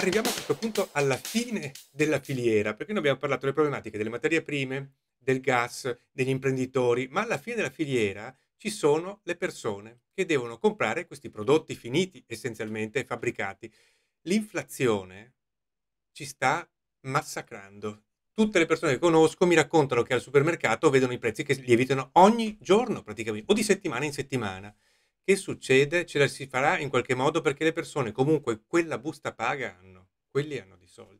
arriviamo a questo punto alla fine della filiera, perché noi abbiamo parlato delle problematiche delle materie prime, del gas, degli imprenditori, ma alla fine della filiera ci sono le persone che devono comprare questi prodotti finiti essenzialmente fabbricati. L'inflazione ci sta massacrando. Tutte le persone che conosco mi raccontano che al supermercato vedono i prezzi che lievitano ogni giorno praticamente, o di settimana in settimana che succede? Ce la si farà in qualche modo perché le persone comunque quella busta paga hanno, quelli hanno di soldi.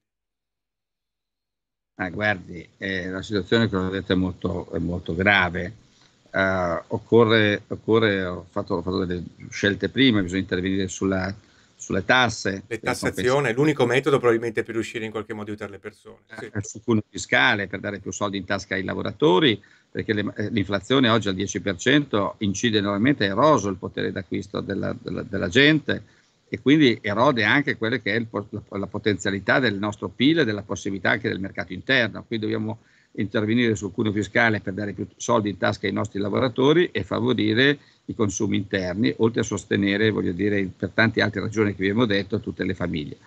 Ah, guardi, eh, la situazione che ho detto è molto, è molto grave. Eh, occorre, occorre, ho fatto, ho fatto delle scelte prima, bisogna intervenire sulla sulle tasse. Le eh, tassazioni è l'unico metodo probabilmente per riuscire in qualche modo a aiutare le persone. Eh, sì. Il fiscale per dare più soldi in tasca ai lavoratori, perché le, eh, l'inflazione oggi al 10% incide enormemente, eroso il potere d'acquisto della, della, della gente e quindi erode anche quella che è il, la, la, potenzialità del nostro PIL e della possibilità anche del mercato interno. Quindi dobbiamo intervenire sul cuneo fiscale per dare più soldi in tasca ai nostri lavoratori e favorire i consumi interni, oltre a sostenere, voglio dire, per tante altre ragioni che vi abbiamo detto, tutte le famiglie.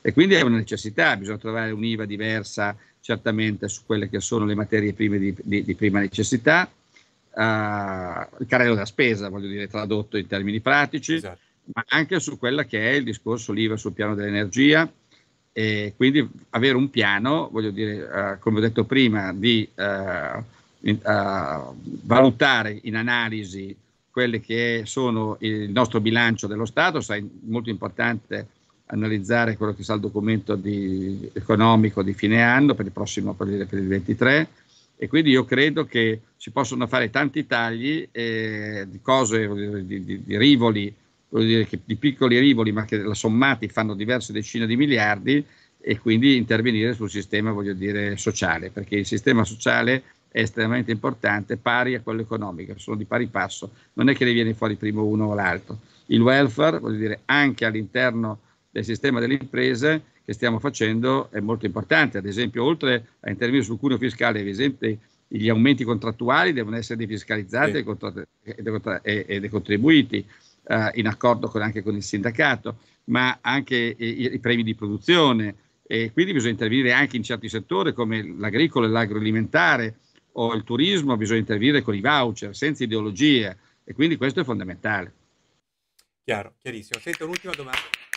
E quindi è una necessità, bisogna trovare un'IVA diversa certamente su quelle che sono le materie prime di, di, di prima necessità, uh, il carrello della spesa, voglio dire, tradotto in termini pratici, esatto. ma anche su quella che è il discorso l'IVA sul piano dell'energia, e quindi avere un piano, voglio dire, eh, come ho detto prima, di eh, in, eh, valutare in analisi quelle che sono il nostro bilancio dello Stato, è molto importante analizzare quello che sarà il documento di, economico di fine anno per il prossimo, per il, per il 23 e quindi io credo che si possono fare tanti tagli eh, di cose, di, di, di rivoli voglio dire che di piccoli rivoli, ma che sommati fanno diverse decine di miliardi, e quindi intervenire sul sistema voglio dire, sociale, perché il sistema sociale è estremamente importante, pari a quello economico, sono di pari passo, non è che ne viene fuori primo uno o l'altro. Il welfare, voglio dire, anche all'interno del sistema delle imprese che stiamo facendo è molto importante, ad esempio oltre a intervenire sul cuneo fiscale, ad esempio gli aumenti contrattuali devono essere defiscalizzati sì. e, decontribuiti, eh, in accordo con, anche con il sindacato, ma anche i, i premi di produzione. E quindi bisogna intervenire anche in certi settori come l'agricolo e l'agroalimentare o il turismo, bisogna intervenire con i voucher, senza ideologie. E quindi questo è fondamentale. Chiaro, chiarissimo. Sento un'ultima domanda.